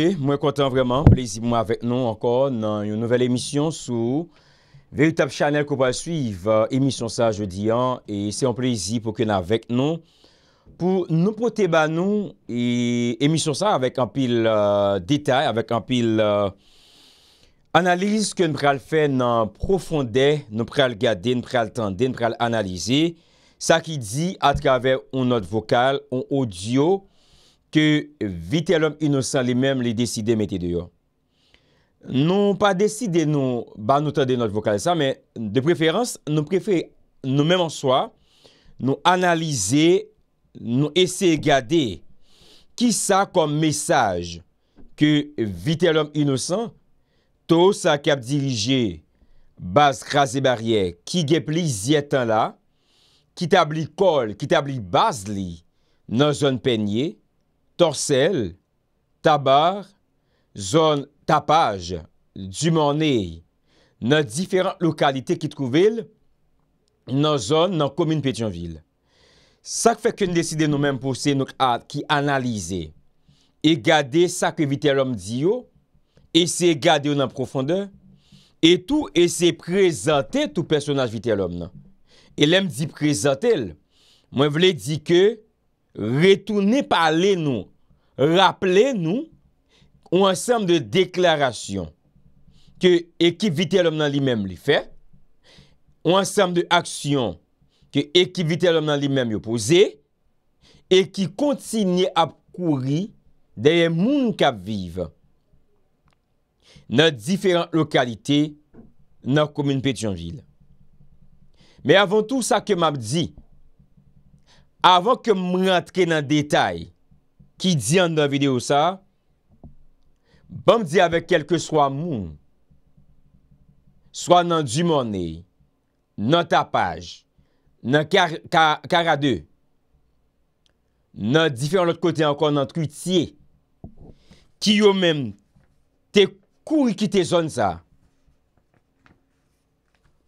E, mwen kontan vreman, plezi mwen avek nou ankon nan yon nouvel emisyon sou Veritab chanel ko pal suiv, euh, emisyon sa jodi an E se yon plezi pou ken avek nou Pou nou pote ba nou, e, emisyon sa avek an pil euh, detay, avek an pil euh, Analize ke n pral fe nan profonde, n pral gade, n pral tende, n pral analize Sa ki di atrave ou not vokal, ou audio ke vitè lòm inosan li mèm li deside mette diyo. Nou pa deside nou banoutade not vokal sa, men de preferans nou prefer nou mèm ansoa, nou analize, nou ese gade, ki sa kom mesaj ke vitè lòm inosan, to sa kap dirije baz krasè barye, ki gep li zyè tan la, ki tabli kol, ki tabli baz li nan zon penye, torsel, tabar, zon tapaj, djumorney, nan diferant lokalite ki trouvel, nan zon nan komin Petionville. Sak fek yon deside nou menm pose, ki analize, e gade sak viterlom di yo, ese gade yo nan profonde, etou ese prezante tou personaj viterlom nan. E lem di prezante el, mwen vle di ke retouni pale nou, rappele nou, ou ansam de deklarasyon ke ekivite lom nan li mem li fe, ou ansam de aksyon ke ekivite lom nan li mem li opose, e ki kontinye ap kouri deye moun nou kap vive nan diferant lokalite nan komoun Petionville. Me avon tou sa ke map di, avon ke m rentre nan detay ki di yon nan video sa, ban m di avek kelke swa moun, swa nan di mouni, nan tapaj, nan karade, nan difen lout kote ankon nan trutiye, ki yo men te kou yi ki te zon sa,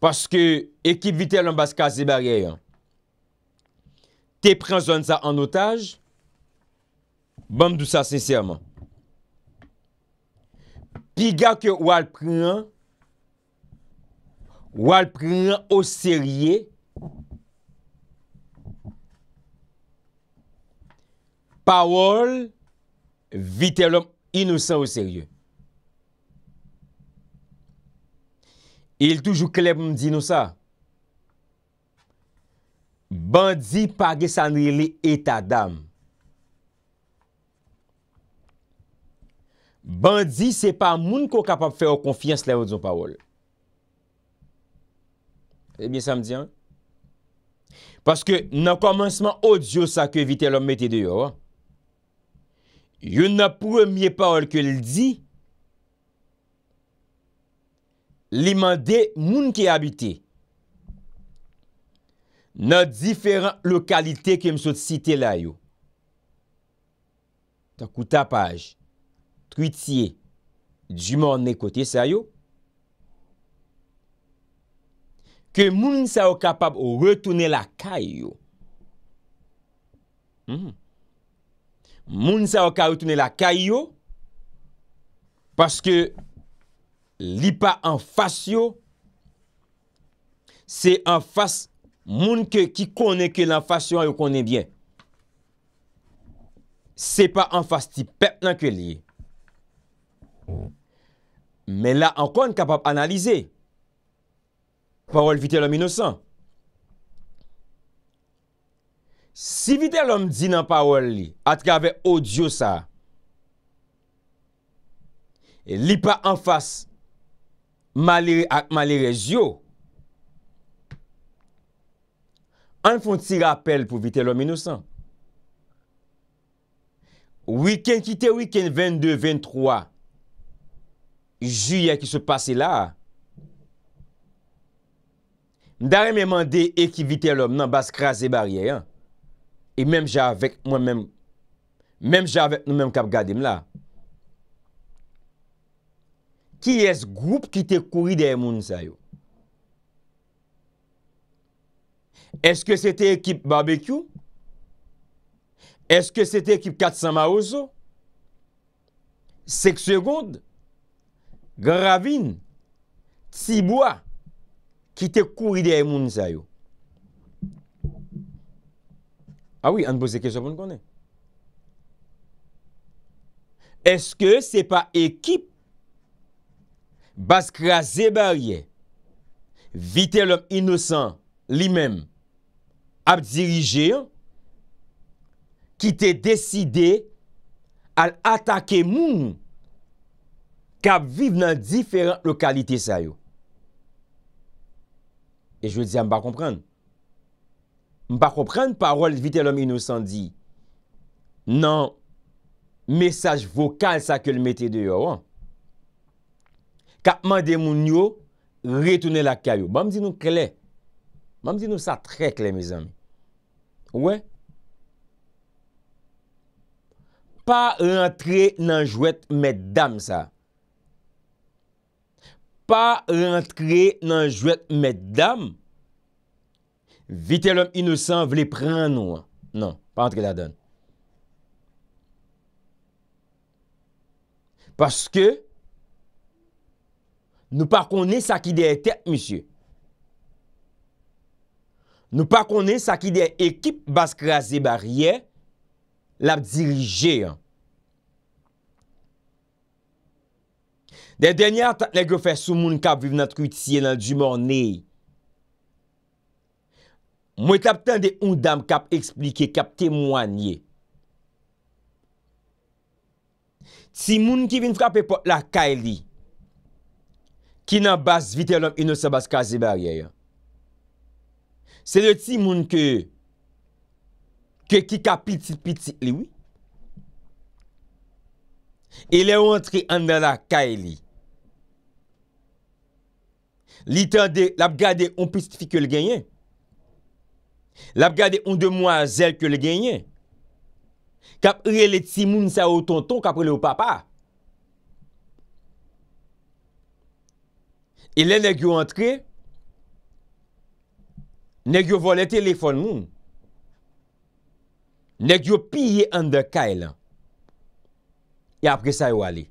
paske ekip vitel an bas kaze barye yon, te pren zon sa an otaj, banm dousa sensyaman. Pigak yo wal pren, wal pren o serye, pawol, vite lom inousan o serye. Il toujou klem d'inousa, Bandi pa ge sanri li eta dam. Bandi se pa moun ko kapap fe o konfians le ou dzo pawol. Ebyen eh sa m diyan? Paske nan komanseman ou diyo sa ke vite lom mette deyo, yon nan pwemye pawol ke l di, li mande moun ki abitey. nan diferant lokalite ke msot site la yo. Takou tapaj, tritye, jimor ne kote sa yo. Ke moun sa yo kapab ou retoune la kay yo. Hmm. Moun sa yo kapab ou retoune la kay yo, paske li pa an fasyo, se an fasyo, Moun ke ki konen ke lan fasyon yo konen bien. Se pa an fasyon pep nan ke li. Men la an kon kapap analize. Parol vite lom inosan. Si vite lom di nan parol li, atkave o diyo sa. Li pa an fasyon malire ak malire zyo. An fon ti rappel pou vite lòm inosan. Weekend ki te weekend 22-23, juyè ki se pase la, ndare men mande e ki vite lòm nan bas krasè barye, e menm javek nou menm kap gadem la, ki es group ki te kuri dey moun sa yo. Eske se te ekip barbekyou? Eske se te ekip katsama ozo? Sek segond? Gravin? Tsibwa? Ki te kouri de emoun zayou? Awi, an boze ke javoun kone. Eske se pa ekip baskra zebarye vite lom inosant li mem, ap dirije, ki te deside, al atake moun, kap vive nan diferent lokalite sa yo. E jwe diyan mba komprende. Mba komprende parol vite lom inosan di, nan mesaj vokal sa ke l mette de yo. Wan. Kap mande moun yo, retoune lak ka yo. Ban mdi nou kley. Mam di nou sa trek le, mizan. Ouwe? Pa rentre nan jwet meddam sa. Pa rentre nan jwet meddam. Vite lom inosan vle pren nou. Non, pa rentre la don. Paske, nou pa konen sa ki de etep, mizan. Nou pa konen sa ki de ekip bas krasi barye la dirije yon. De denya tatne go fè sou moun kap viv nan truit siye nan di moun ney. Mwen tap ten de un dam kap eksplike, kap temwanye. Ti moun ki vin frape pot la kaili. Ki nan bas vitelon ino se bas krasi barye yon. Se le ti moun ke ke ki ka piti piti liwi. E le wantre an dan la ka e li. Li tan de la bgade on piti fi ke li genyen. La bgade on demwa zel ke li genyen. Kapre le ti moun sa ou tonton kapre le ou papa. E le le gyo wantre. Nèk yo vo le telefon moun. Nèk yo piye an de kailan. E apre sa yo ale.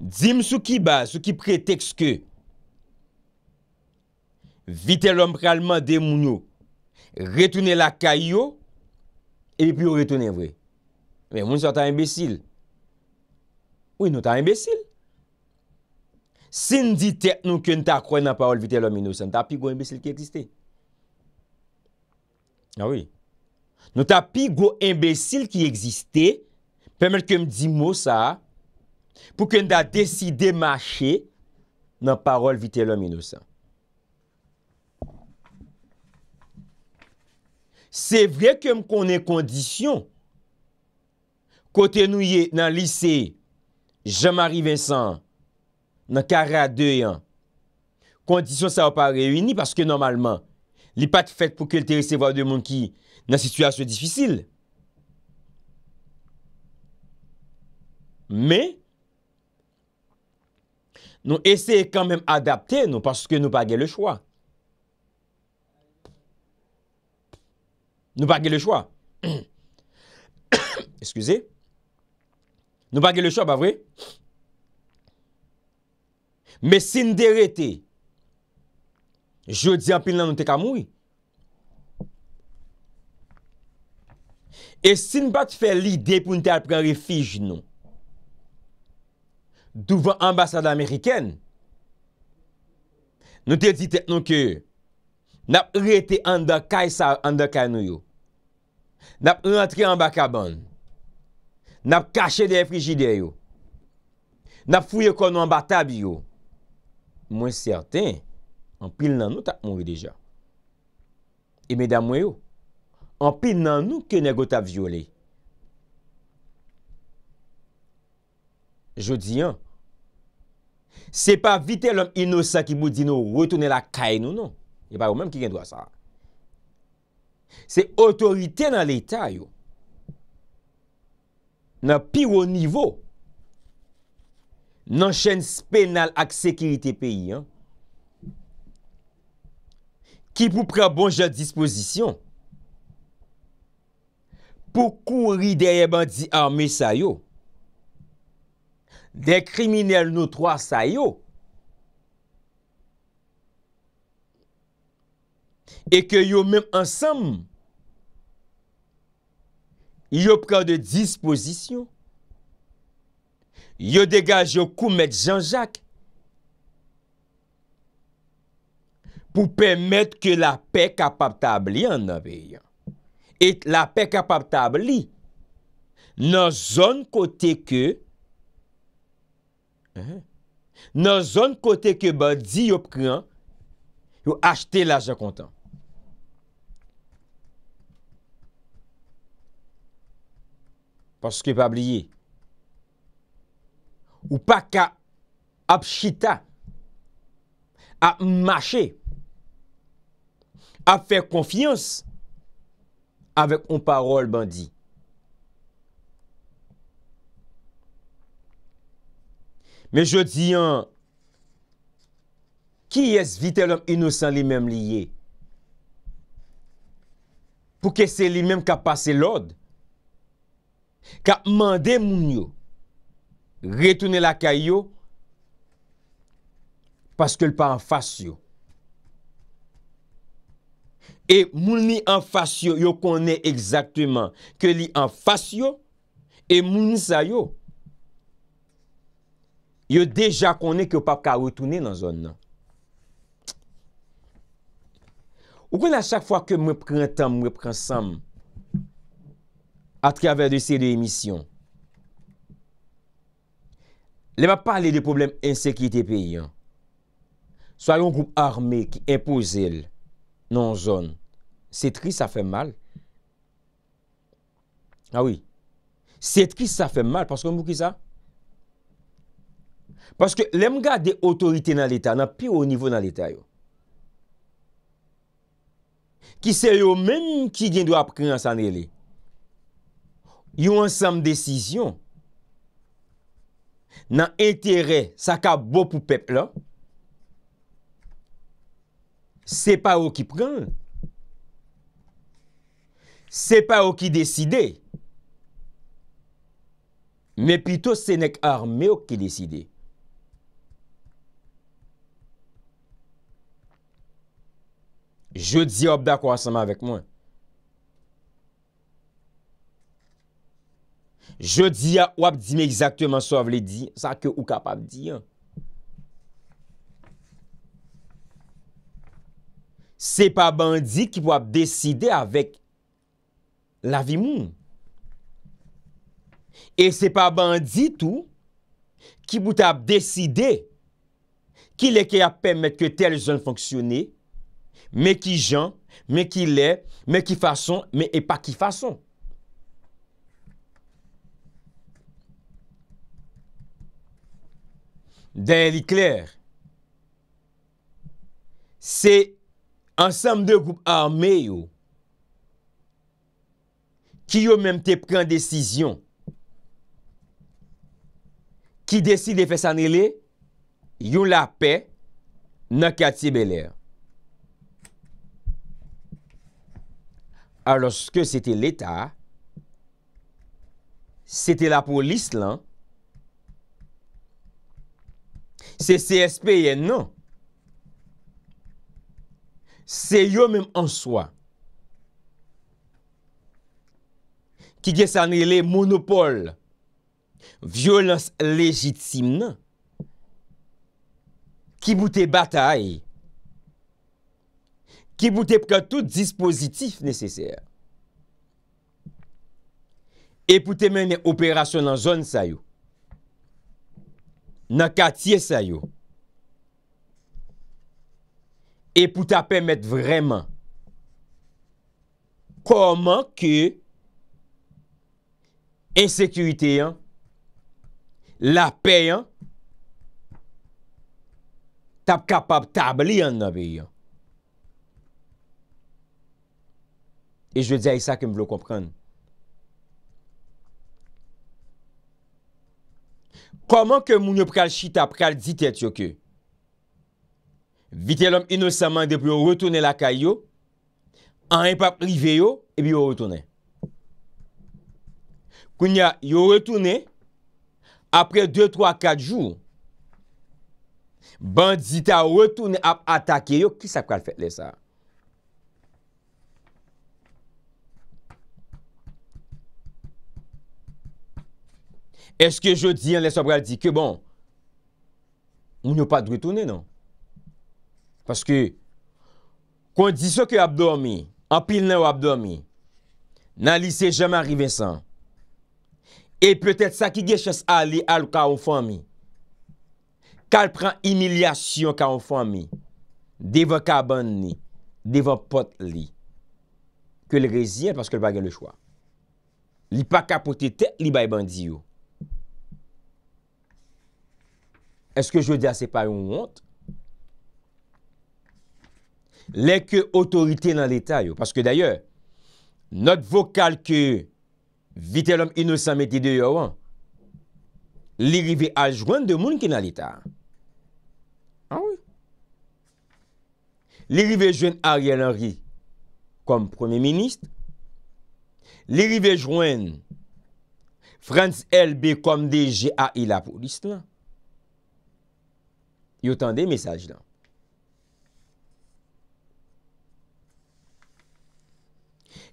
Dzim sou ki ba, sou ki preteks ke. Vite lom pralman de moun yo. Retounen la kailan. E pi yo retounen vwe. Mwen sou ta imbesil. Ou yon nou ta imbesil. Se n di tek nou kwen ta kwen nan parol vite lom inosan, nou ta pi go imbesil ki egziste. A ah oui. Nou ta pi go imbesil ki egziste, pèmèl kwen di mou sa, pou kwen ta deside mache nan parol vite lom inosan. Se vre kwen konen kondisyon, kote nou ye nan lise, se jemari vinsan, nan kare a 2 et 1. Kondisyon sa wap a rewini paske normalman li pat fèd pou kèl terise wap de moun ki nan situasyon disfisil. Me, nou ese kanmèm adapte nou paske nou bagè le chwa. Nou bagè le chwa. Esküze. Nou bagè le chwa, ba vre? Me sin de rete, jodi apil nan nou te kamoui. E sin bat fe li de pou nite apren refij nou, douvan ambasada Ameriken, nou te ditet nou ke, nap rete an da kaysar an da kanyo yo, nap rentre an ba kaban, nap kache de refij de yo, nap fuyekon an ba tabi yo, Mwen serten, an pil nan nou ta mounve deja. E meda mwen yo, an pil nan nou ke ne go ta viole. Je di an, se pa vite lom inosa ki moun di nou, wetoune la kain nou nou. E pa ou menm ki gen do a sa. Se otorite nan l'Eta yo, nan piro nivou. nan chen spenal ak sekerite peyi an, ki pou pre bon jad disposition, pou kou ri derye ban di arme sa yo, de kriminel nou troar sa yo, e ke yo men ansam, yo pre de disposition, Yo degaj yo kou met Jean-Jacques pou pèmèd ke la pe kapap tabli an nan ve yon. Et la pe kapap tabli nan zon kote ke eh, nan zon kote ke ba di yo pkran yo achte la Jean-Contant. Paske pa bliye. Ou pa ka ap chita A mache A fe konfiyans Awek on parol bandi Me je di an Ki es vite lom inosan li mem liye Pou ke se li mem ka pase lod Ka mande moun yo Retounen lakay yo. Paske l pa an fasyo. E mouni an fasyo yo konen ekzaktouman. Ke li an fasyo e mouni sayo. Yo deja konen ke pa ka retounen nan zon nan. Ou konen a chak fwa ke mwen prentan mwen prensan a traver de se de emisyon. Le va pale de problem insekite pe yon. So a yon groupe arme ki impose el nan zon. Se tri sa fe mal. A ah oui. Se tri sa fe mal. Paske mou ki sa? Paske lem ga de otorite nan l'Etat. Nan pi ou nivou nan l'Etat yo. Ki se yo men ki djen do ap kren an san ele. Yo an sam desisyon. nan entere sa ka bo pou pep la, se pa ou ki pren, se pa ou ki deside, me pito se nek arme ou ki deside. Je di ob da kwa asama vek mwen. Je di a wap di me ekzaktouman sou a vle di, sa ke ou kap ap di an. Se pa bandi ki wap deside avèk la vi moun. E se pa bandi tou ki bout ap deside ki le ke ap pèmèd ke tel zon fonksyonè, me ki jan, me ki lè, me ki fason, me e pa ki fason. Den li kler, se ansam de goup arme yo, ki yo menm te pren desisyon, ki desi de fesan ele, yo la pe, nan kati beler. Aloske sete l'Etat, sete la polis lan, Se CSP yen non. nan, se yo menm an swa. Ki gesan e le monopole, violans legitime nan, ki bout e batay, ki bout e pratout dispositif nese ser. E pout e menm e operasyon an zon sa yo. nan katiye sa yo, e pou ta pemet vreman, koman ke, insekurite yon, la pey yon, ta kapab tabli yon navi yon. E jve di a yisa kem vlo kompran, nan katiye sa yo, Koman ke moun yo pral chita pral ditet yo ke? Vite lom inosaman de pou yo retoune laka yo, an repap rive yo, e bi yo retoune. Koun ya yo retoune, apre 2, 3, 4 jou, bandita yo retoune ap atake yo, ki sa pral fet le sa? Eske jodi an lè sobral di ke bon, moun non? yo pa dritounen nan. Paske, kwen diso ke abdormi, an pil nan wabdormi, nan li se jeme arri ven san. E peutet sa ki geshez alè al kwa oufan mi. Kal pran inilyasyon kwa oufan mi. Devan kwa aban ni. Devan pot li. Kwen lè rezyen paske lè bagen lè chwa. Li pa kapote te, li bay bandi yo. Est-ce que je veux dire c'est pas une honte? L'est que autorité nan l'état, parce que d'ailleurs, notre vocal que vitel homme innocent mette de yawant, l'irivé a jouen de moun qui nan l'état. Ah oui? L'irivé jouen Ariel Henry comme premier ministre. L'irivé jouen Franz Elbe comme des GAI la police. L'histoire. Yotan de mesaj dan.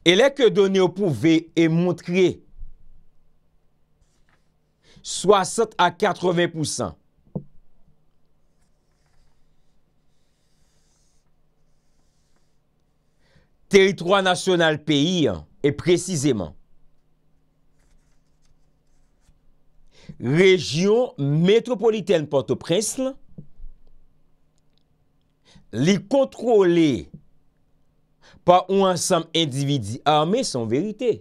Elek donyo pou ve e montre 60 a 80%. Teritroi nasyonal peyi e prezizeman. Regyon metropoliten Port-au-Presle li kontrole pa ou ansam individi ame son verite.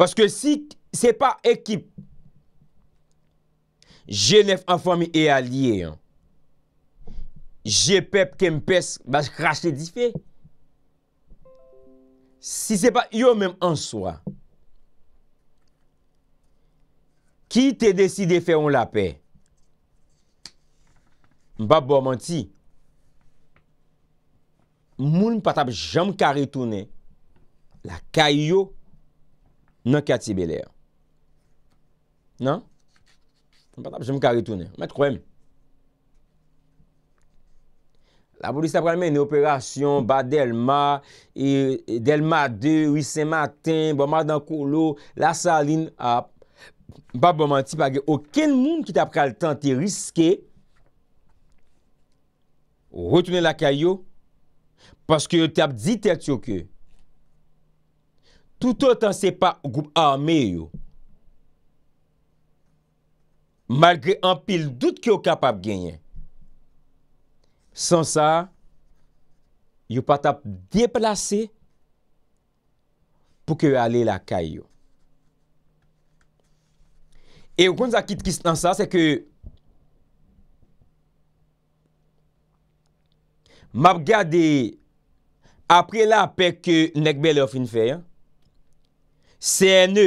Paske si se pa ekip jenef anfami e alye jepep kempes bas krasse di fe si se pa yo men answa Ki te desi de fe yon lape? Mbap bo manti. Moun patap jom kare toune. La kayo nan kati belè. Nan? Mbap patap jom kare toune. Mè troèm. La boli sa pralmen yon operasyon. Ba delma. E delma de. Wisse matin. Bomadankou lou. La salin ap. Bab bo manti bagè, o ken moun ki tap kal tante riske, retounen la kay yo, paske yo tap ditèl tsyo ke. Tout an se pa, ou goup arme yo. Malgre an pil dout ki yo kapab genyen. San sa, yo patap deplase, pou ke yo ale la kay yo. E yo kon sa kit kistan sa se ke... Map gade... Apre la pek ke Nekbe le ofin fey. CNE.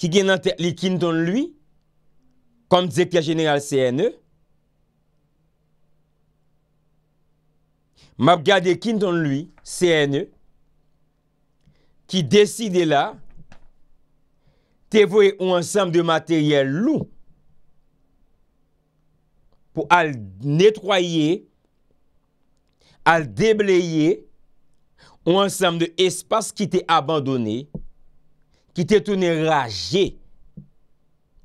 Ki gen nan te li kin ton luy. Kon dize ki a jeneral CNE. Map gade kin ton luy CNE. Ki deside la... te voye ou ansam de materyel lou, pou al netroyye, al debleyye, ou ansam de espas ki te abandonne, ki te tonne raje,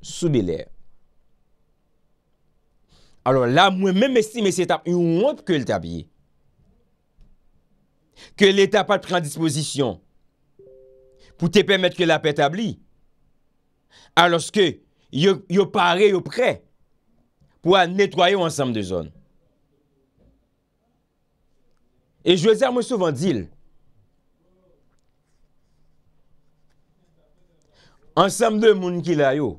soube lè. Alors, la mwen mèm estime se tap, yon wop ke l tabye, ke l eta patre an dispozisyon, pou te pèmèt ke la petabli, aloske yo pare yo pre pou a netwayo ansam de zon e jwezer mwen souvan dil ansam de moun ki la yo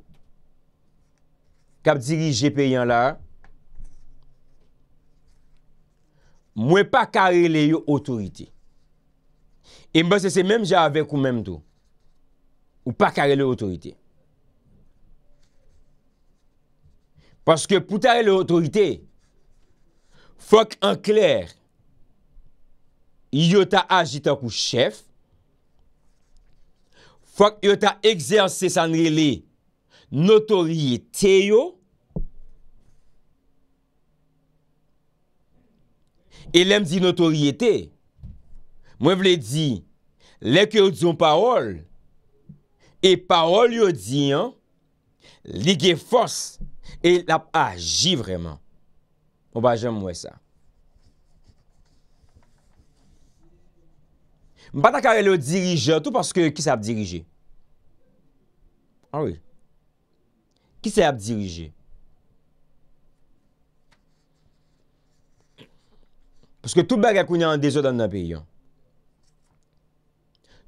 kap diri jepen yon la mwen pa kare le yo otorite e mwen se se menm javek ou menm do ou pa kare le otorite Pwoske pou ta e le otorite, fwak an kler, yot a aji ta kou chef, fwak yot a egzersi sanrele notoriye teyo, e lem di notoriye te, mwen vle di, lek yo di yon parol, e parol yo di an, Li ge fos, e la pa aji vreman. Bon, mwen pa jem mwen sa. Mwen pa takare lo dirije, tout paske ki sa ap dirije. Awi. Ah ki sa ap dirije. Paske tout bagay kwenye an de zot an ap yon.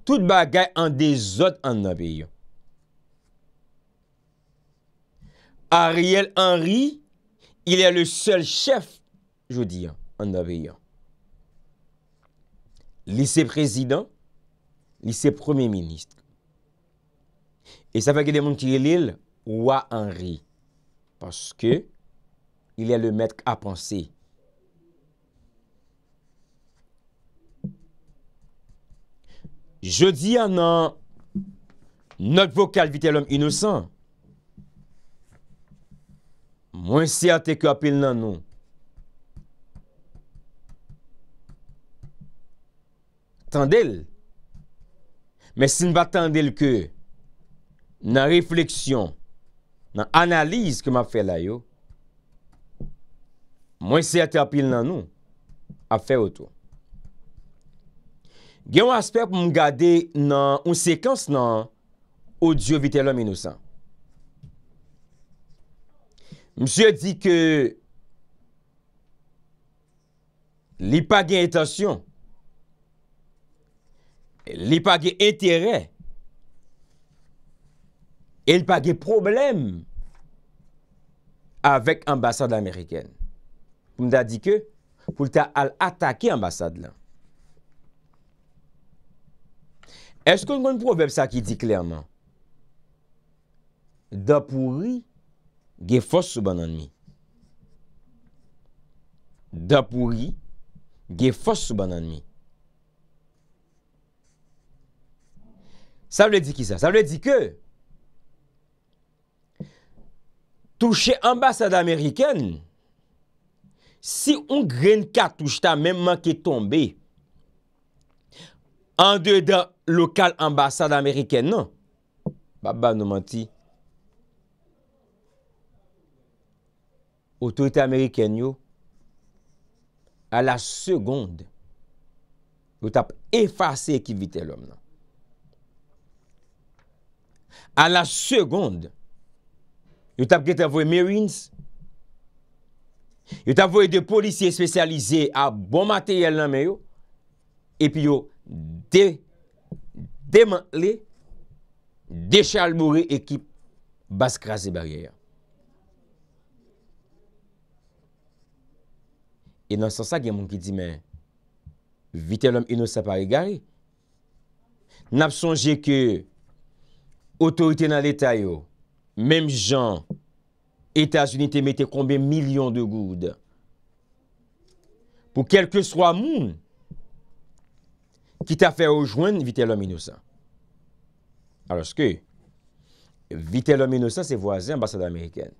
Tout bagay an de zot an ap yon. Ariel Henry, il est le seul chef, je dis, en avion. Lycée président, lycée premier ministre. Et ça fait que des gens qui l'île, roi Henry. Parce que il est le maître à penser. Je dis en notre vocal vite l'homme innocent. mwen se a te kapil nan nou. Tandel. Men si n ba tandel ke nan refleksyon, nan analiz ke ma fè la yo, mwen se a te kapil nan nou a fè wotou. Gen w asper pou m gade nan un sekans nan ou diyo vitè lòm inousan. Mse di ke li page etasyon, li page etere, e li page problem avèk ambasade Ameriken. Mda di ke, pou lta al atake ambasade la. Es kon kon probeb sa ki di klerman? Da pou ri ge fos sou banan mi. Da pouri, ge fos sou banan mi. Sa vle di ki sa? Sa vle di ke, touche ambasade Ameriken, si un gren kat touche ta, men man ki tombe, an de da lokal ambasade Ameriken nan, babab nou manti, Otorite Ameriken yo a la segonde yo tap efase ekip vitè lòm nan. A la segonde yo tap get avoye marines, yo tap avoye de polisye spesyalize a bon materyèl nan men yo, epi yo demanle de chalmoure ekip bas krasè baryè ya. E nan san sa gen moun ki di men, vitè lòm inosan pari gari, nan ap sonje ke, otorite nan l'Eta yo, mem jan, Etas Unite mette konbe milyon de goud, pou kelke swa moun, ki ta fè oujwen vitè lòm inosan. Aloske, vitè lòm inosan se voazè ambasade Ameriken.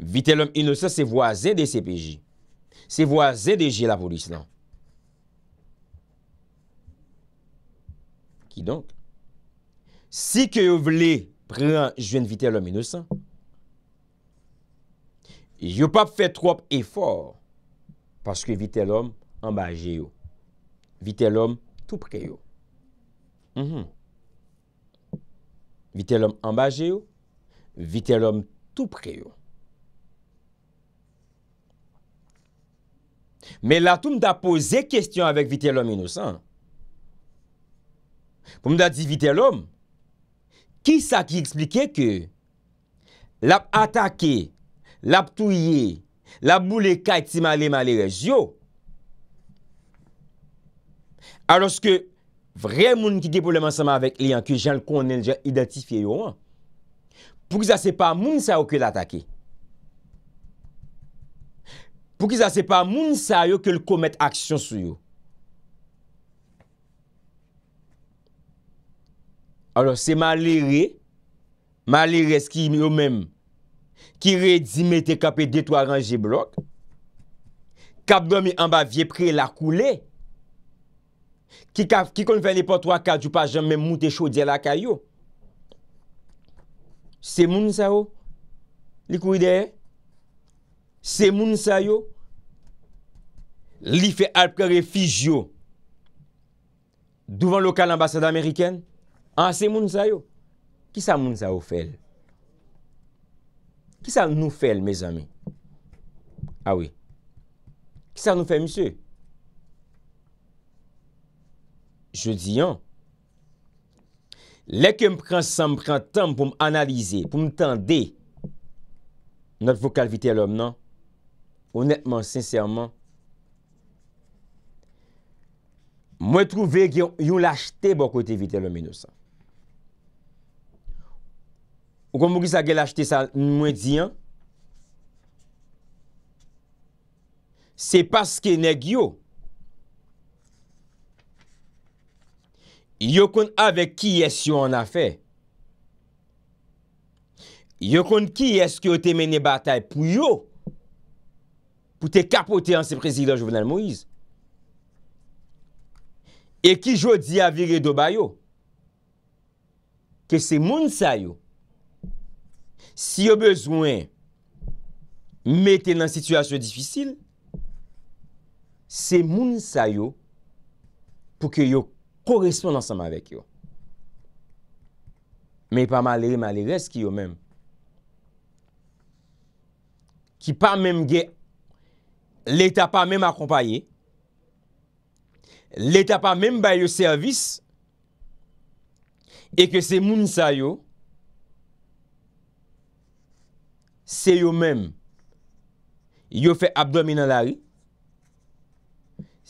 Vite lom inosan se voazen de CPJ. Se voazen de Jilapolis lan. Non. Ki donk? Si ke yo vle pre lan jwen vite lom inosan, yo pa fe trop efor paske vite lom ambaje yo. Vite lom tou pre yo. Vite lom ambaje yo. Vite lom tou pre yo. Men la tou m da pose kestyon avèk vitè lòm inosan. Pou m da di vitè lòm, ki sa ki eksplike ke lap atake, lap touye, lap mou le kaj ti malè malè rej yo. Aroske, vre moun ki de pou lè manseman avèk liyan ki jan l konen jan identifiye yo an, pou ki sa se pa moun sa okè l'atake. Okè. Fou ki sa se pa moun sa yo ke l komet aksyon sou yo. Alor se ma le re, ma le re skin yo men, ki re di mete kap e detwa rangi blok, kap gomi amba vie pre la koule, ki kon ven li po 3-4, jou pa jan men moun te chou di la kayo. Se moun sa yo, li kou ideye, Se moun sa yo, li fe apre refij yo. Duvan lokal ambasade Ameriken, an se moun sa yo. Ki sa moun sa yo fel? Ki sa nou fel, me zami? A ah we. Ki sa nou fel, misye? Je di yon. Lè ke m pran san m pran tan pou m analize, pou m tan de, not vokal vitel om nan, Honetman, sinseman, mwen trove gen yon lachte bo kote vitel omenosan. Ou kon mwokisa gen lachte sa mwen diyan, se paske neg yo. Yo kon ave ki es yo an afe. Yo kon ki es ki o temene batay pou yo. pou te kapote an se prezilan Jovenel Moïse. E ki jodi avire do bayo, ke se moun sa yo, si yo bezwen mette nan situasyon difisil, se moun sa yo pou ke yo koresponde ansanman vek yo. Me pa malere, malere, eski yo men. Ki pa men ge anse lè ta pa mèm akompaye, lè ta pa mèm bay yo servis, e ke se moun sa yo, se yo mèm, yo fe abdouam nan lari,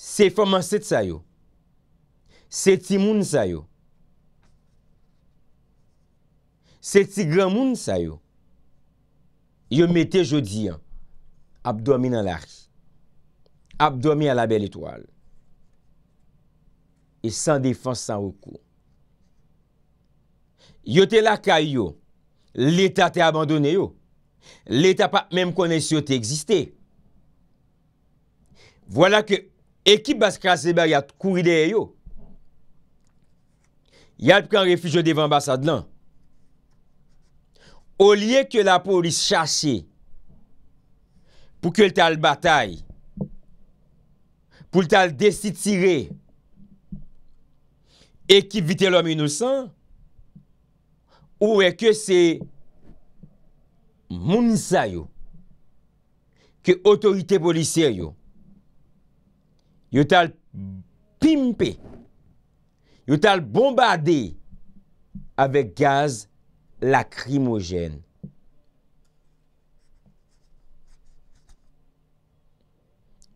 se fòman set sa yo, se ti moun sa yo, se ti gran moun sa yo, yo metè jodi an, abdouam nan lari, Abdomi a la bel etoal. E san defans, san reko. Yo te la kay yo. L'Etat te abandone yo. L'Etat pa mèm konen si yo te existe. Voilà ke ekip bas krasi bar ya kouride yo. Ya l'pran refujo devan bas adlan. O liye ke la polis chasye. Pou ke l'tal batayi. pou l tal desit sire ekip vitè lòm inousan, ou e ke se mounisa yo, ke otorite bolise yo, yo tal pimpe, yo tal bombardè, avek gaz lakrimogen.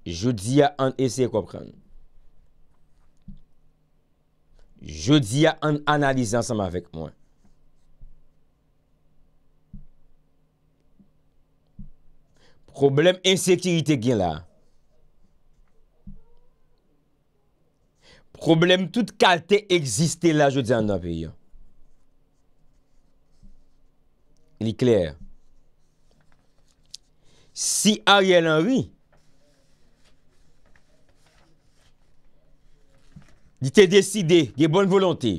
Je di ya an ese e kwa pren. Je di ya an analize ansanman vek mwen. Problem ensekirite gen la. Problem tout kalte existen la je di an nan pe yon. Li kler. Si a yon an vi. Si a yon an vi. li te deside, li e bon volante,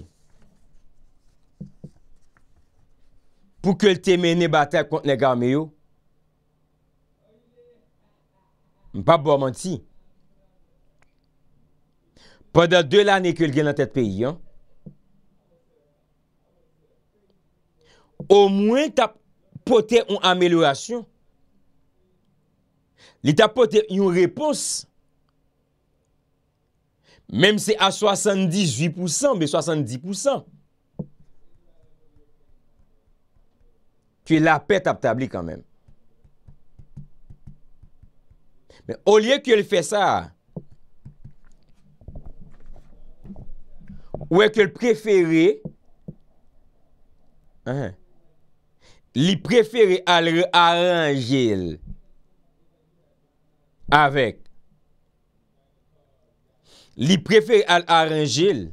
pou ke l te mene batè konten e garme yo, m pa bo amanti, pwede de lanè ke l gen nan tet peyi, ou mwen ta potè yon amelorasyon, li ta potè yon repons, Mèm se a 78%, be 70%. Tu e la pet aptabli kwen mèm. O liye ke l fè sa, ou e ke l preferi, li preferi al re-arange el avèk. li prefere al aranjil,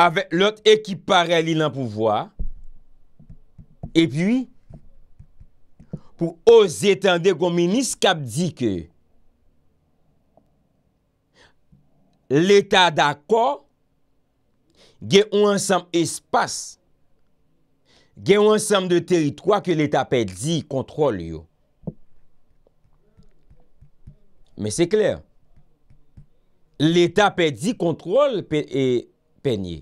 avèk lot ekipare li lan pouvoi, epi, pou o zetande goun menis kap di ke, l'Etat d'akor, gen ou ansam espas, gen ou ansam de teritwa ke l'Etat pe di kontrol yo, Men se kler, l'eta pe di kontrol pe nye.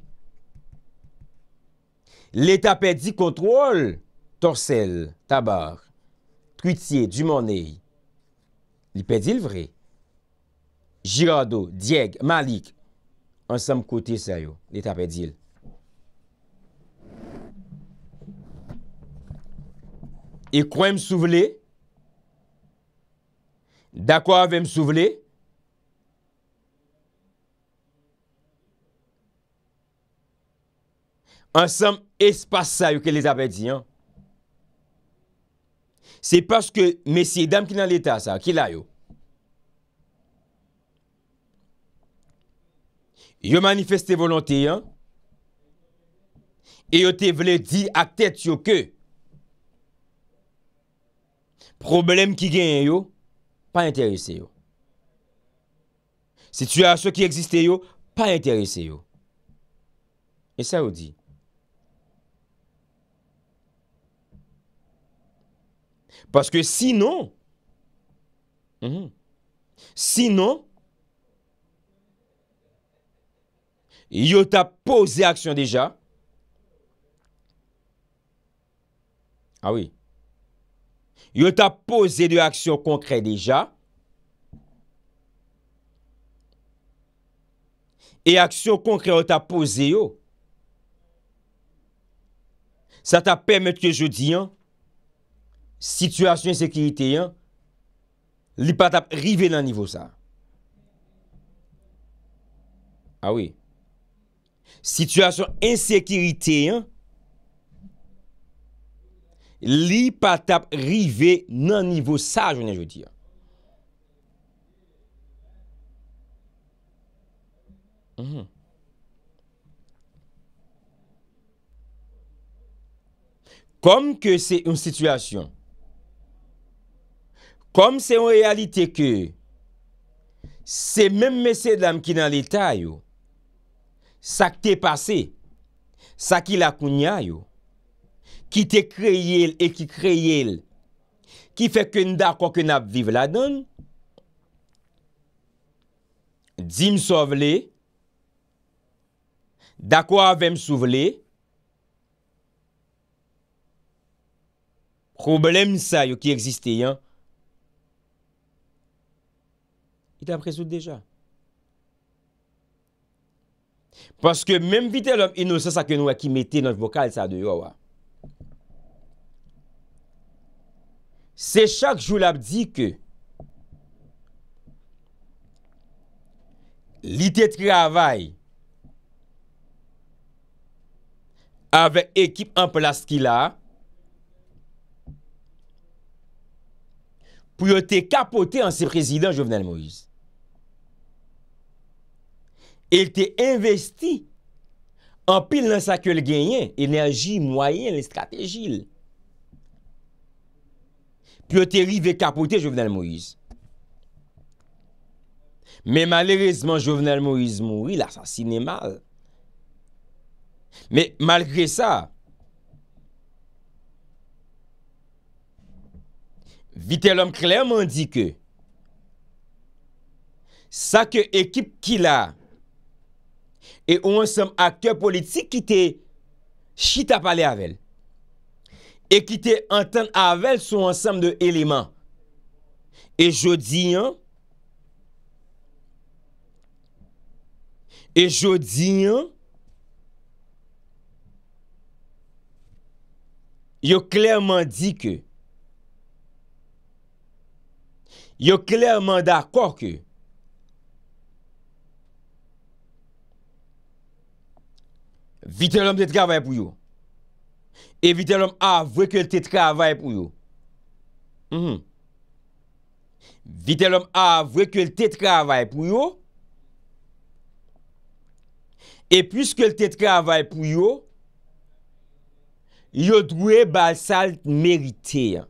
L'eta pe di kontrol torsel, tabar, truitier, dumaney, li pe di l vre. Girado, Dieg, Malik, ansam kote se yo, l'eta pe di l. E kwen m souveli, Da kwa avèm sou vle? Ansem espasa yo ke lèz avè di an. Se paske mesi edam ki nan l'eta sa, ki la yo. Yo manifeste volante yan. E yo te vle di ak tèt yo ke. Problem ki gen yo. pa interese yo. Situasyon ki egziste yo, pa interese yo. E sa ou di. Paske si nou, mhm, si nou, yo ta pose aksyon deja, a ah wè. Yon ta pose de aksyon konkre deja. E aksyon konkre yon ta pose yo. Sa ta permette ke jodi yon. Sityasyon insekirite yon. Li pa ta rive nan nivou sa. A ah we. Sityasyon insekirite yon. Li patap rive nan nivou sa jounen jouti ya. Kom ke se yon situasyon, kom se yon realite ke, se menm mese dlam ki nan lita yo, sa ki te pase, sa ki la kounya yo, ki te kreyel e ki kreyel, ki fek nda kwa kwen ap vive la don, di msovle, da kwa vèm souvle, problem sa yo ki eksiste yon, ki te apresout deja. Paske menm vite lop inosan sa kwen wak ki mette nòt vokal sa deyo wak, Se chak joul ap di ke li te travay avè ekip an plas ki la pou yo te kapote an se prezident Jovenel Moïse. El te investi an pil nan sa ke l genyen enerji, mwayen, strategil. Pioteri ve kapote Jovenel Moïse. Me malerezman Jovenel Moïse mouri la sasine mal. Me malgre sa, vite l'homme klerman di ke, sa ke ekip ki la, e ou ansem akter politik ki te chita pale avel. E ki te anten avèl sou ansem de eleman. E jodi yon. E jodi yon. Yo klèrman di kè. Yo klèrman d'akòr kè. Vite lòm te tkavè pou yon. Evite lom avwe ke l tetra avwe pou yo. Mhm. Evite lom avwe ke l tetra avwe pou yo. E pwis ke l tetra avwe pou yo, yo drouye bal sal merite.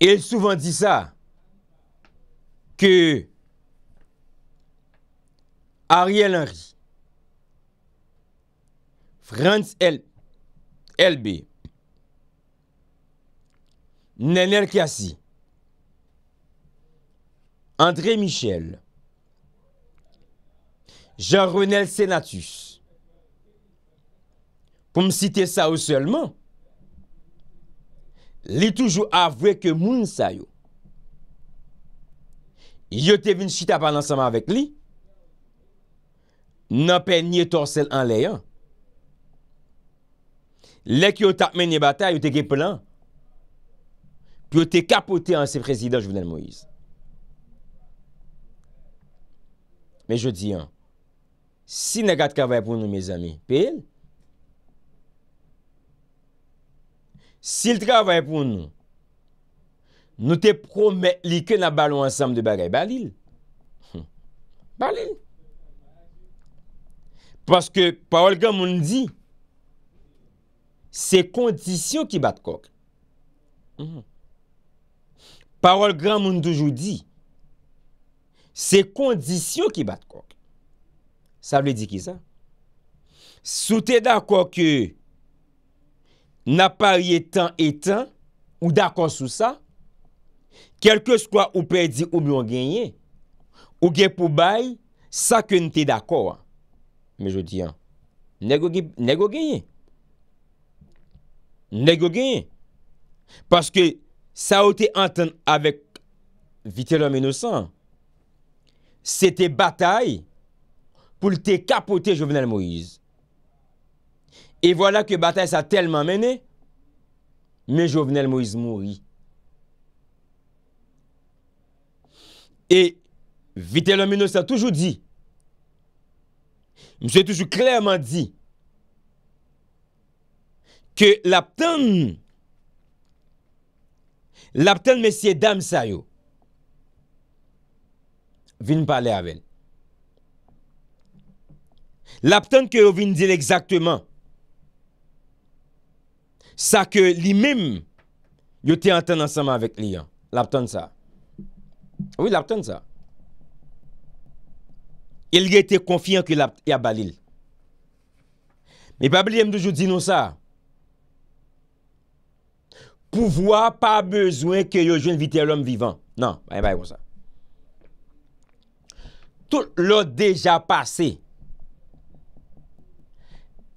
El souvan di sa, ke Ariel Henry Frantz LB Nenel Kasi André Michel Jean-Renel Senatus Pou msite sa ou selman Li toujou avwe ke moun sa yo Yo te vin chita pan ansama vek li Nopè nye torsel an ley an Lè ki yo tap menye batay, yo te ge plan. Pi yo te kapote an se prezident Jouvenel Moïse. Men je di an. Si ne kat kavay pou nou, mes ami, pe el. Si l travay pou nou, nou te promet li ke nan balon ansam de bagay, balil. Hm. Balil. Paske pa olgan moun di, Se kondisyon ki bat kok mhm. Parol gran moun dojou di Se kondisyon ki bat kok Sa vle di ki sa Sou te dako ke Na parye tan etan Ou dako sou sa Kelke skwa ou perdi ou blon genye Ou gen pou bay Sa ke nte dako Me jo di an Nego genye Nè go genye. Paske sa o te anten avèk Vitello Menozant. Sete batay pou te kapote Jovenel Moïse. E vwala ke batay sa telman mène. Men Jovenel Moïse mouri. E Vitello Menozant toujou di. Mse toujou klerman di. Ke laptan, laptan mesey dam sayo, vin pale avel. Laptan ke yo vin dil exakteman, sa ke li mem yo te anten ansama vek li an. Laptan sa. Oui, laptan sa. Il y ete konfian ki laptan ya balil. Mi babli yem dojo di nou sa, Pouvoi pa bezwen ke yo jwen vitè l'om vivan. Nan, non, bayan bayan kon sa. Tout l'on deja pase.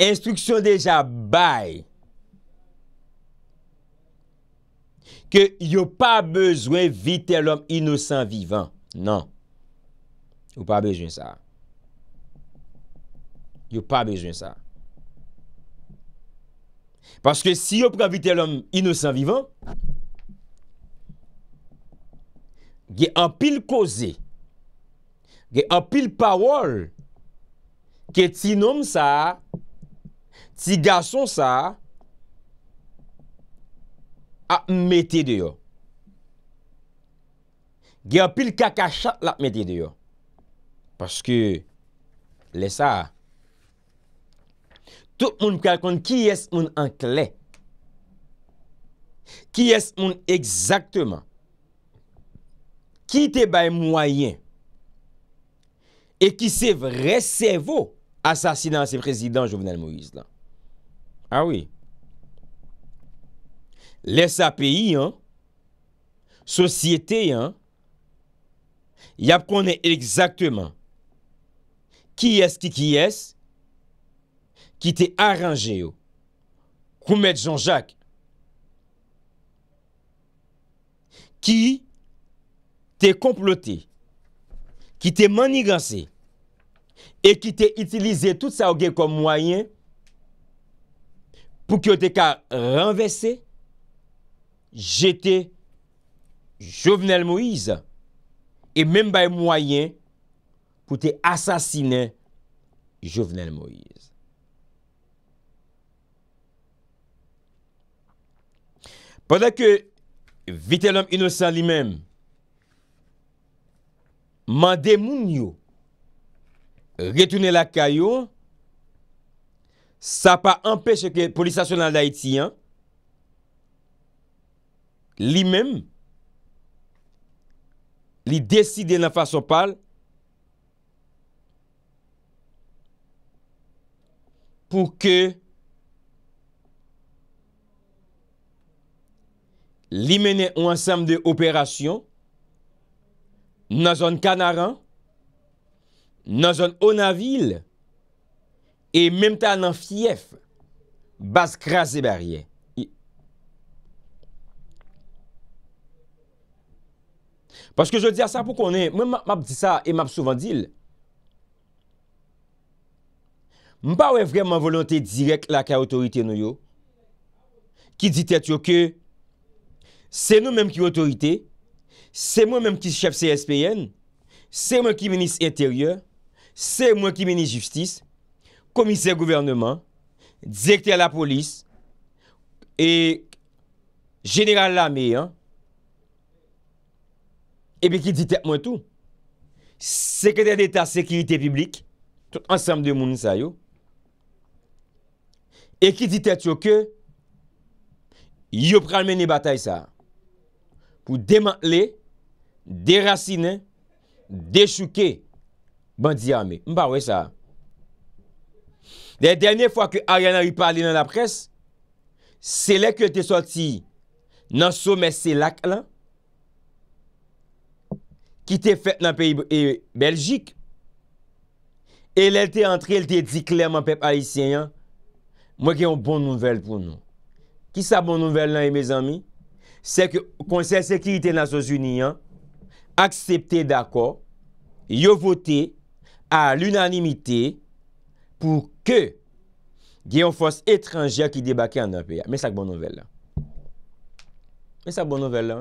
Instruksyon deja bay. Ke yo pa bezwen vitè l'om inosan vivan. Nan, yo pa bezwen sa. Yo pa bezwen sa. Paske si yo pranvite lom inosan vivan, ge apil koze, ge apil pawol, ke ti nom sa, ti gason sa, ap meti deyo. Ge apil kakachat la ap meti deyo. Paske lesa, Tout moun pou kal konde ki yes moun an kle. Ki yes moun ekzaktman. Ki te baye mwayen. E ki se vre sevo asasinansi prezident Jovenel Moïse lan. Awi. Ah Les api yon. Sosyete yon. Yap konen ekzaktman. Ki yes ki ki yes. ki te aranje yo, koumèd Jean-Jacques, ki te komplote, ki te manigansè, e ki te itilize tout sa ouge kom mwayen, pou ki yo te ka renvesse, jete Jovenel Moïse, e mèm bay mwayen, pou te asasine Jovenel Moïse. Pendè ke vitè l'homme inosant li mèm, mandè moun yo, retounè la kayo, sa pa empèche ke polisasyon nan Daïti, li mèm, li deside nan fason pal, pou ke li mene ou ansam de operasyon, nan zon kanaran, nan zon onavil, e memta nan fyef, bas kras e barye. Paske jodi a sa pou konen, mwen map di sa, e map souvan dil. Mpa ou e vreman volante direk la ka otorite nou yo, ki ditet yo ke, Se nou menm ki otorite, se mwen menm ki chef CSPN, se mwen ki menis interyeur, se mwen ki menis jistis, komise gouvernement, direkte la polis, e general la meyen, e be ki dite mwen tou. Sekretary d'Etat, sekirite publik, tout ansam de moun sa yo, e ki dite tsoke, yo pral meni batay sa yo. pou demantle, derasine, deshuke, bandi ame. Mba we sa. Den denye fwa ke Aryana yu pale nan la pres, se le ke te soti nan soumese lak lan, ki te fet nan peyi Belgik, e le te antre, le te di klerman pep Alisyen yan, mwen gen yon bon nouvel pou nou. Ki sa bon nouvel lan yon me zami? Conseil Sèkiritè nan Sòs Uniyan akseptè d'akò yo votè a l'unanimité pou kè gen yon fòs etranjè ki debakè an apè ya. Mè sèk bon nouvel la. Mè sèk bon nouvel la.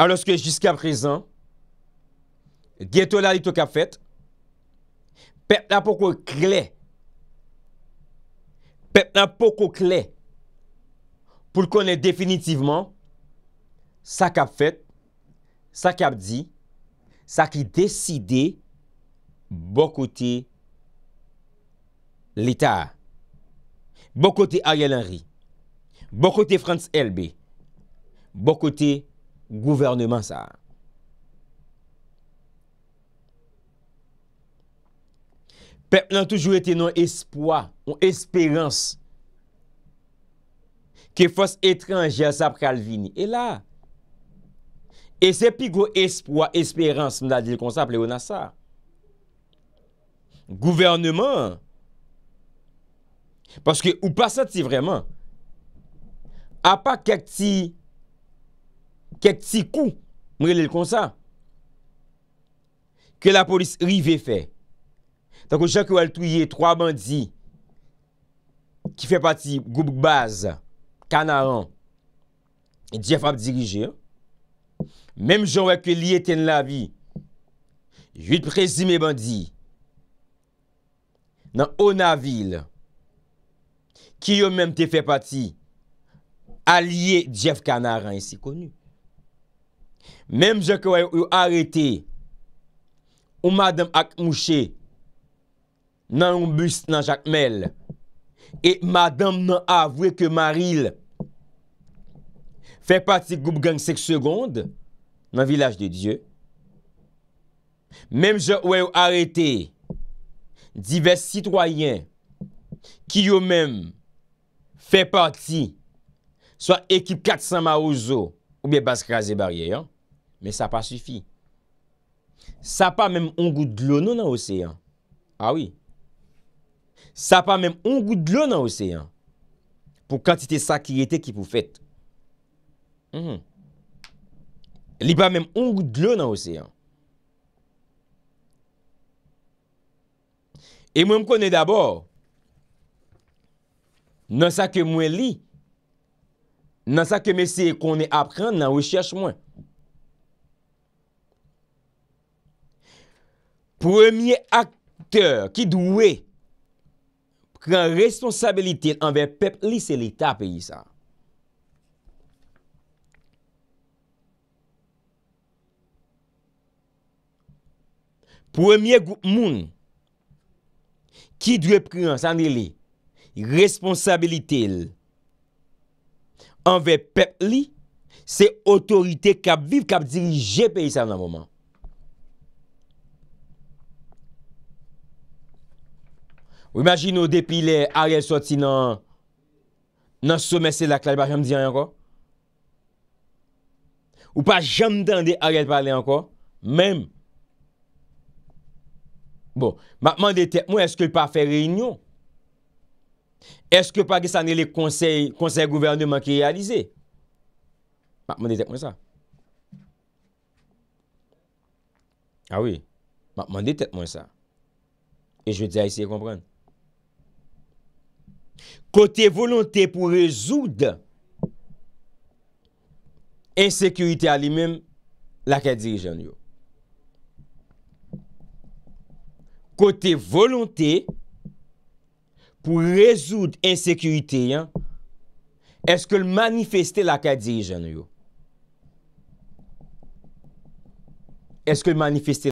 A lòs kè jiskè aprezen gen to la li to ka fèt pep nan poko kè pep nan poko kè pou l konen definitivman sa kap fet, sa kap di, sa ki deside bo kote l'Etat. Bo kote Ariel Henry, bo kote France LB, bo kote gouvernement sa. Pep nan toujou ete nan espwa, an espelans, Ke fos etranje a sa pral vini. E la. E se pi gwo espwa, espérans mladil konsa ple yon a sa. Gouvernement. Paske ou pasati vreman. A pa kek ti, kek ti kou, mladil konsa. Ke la polis rive fe. Tako chak yo al touye, 3 bandi, ki fe pati, gwo boukbaz, Kanaran Jef ap dirije Mem jowè ke liye ten la vi Ju prezime bandi Nan ona vil Ki yo menm te fe pati Alie Jef Kanaran Mem jowè Yo arete Ou madame ak mouche Nan yon bus Nan jakmel E madame nan avwe ke maril Kanaran Fè pati goup gang seks segonde nan vilaj de Diyo. Mem jò ouè ou arete divers sitwayen ki yo mem fè pati swa ekip 400 ma ouzo ou biye bas krasi barye yon. Men sa pa sufi. Sa pa mem ongou dlo nou nan oseyan. Awi. Ah sa pa mem ongou dlo nan oseyan. Pou kantite sakriyete ki pou fèt. Mhm. li pa mèm on goudlè nan osè an. E mwen m konè dabò, nan sa ke mwen li, nan sa ke mèm se konè apren nan wè chèch mwen. Premye akteur ki dwe pren responsabilite anve pep li se li tapè yi sa. Pwemye gout moun, ki dwe preyans, andre li, responsabili tel, anve pep li, se otorite kap viv, kap dirije pe yisa nan mouman. Ou imajin nou depi le, arel soti nan, nan soumese la klal, pa jam diyan anko? Ou pa jam dan de, arel pale anko? Mem, Bon, makman detek mwen eske pa fey reynyon Eske pa gisa ne le konsey Konsey gouvernement ki realize Makman detek mwen sa Awi ah Makman detek mwen sa E jwè di a yse yè kompran Kote volante pou rezoud Ensekurite alimem La ke dirijan yon kote volonte pou rezoud insekurite, eske lmanifeste laka dirijen yo? Eske lmanifeste laka dirijen yo?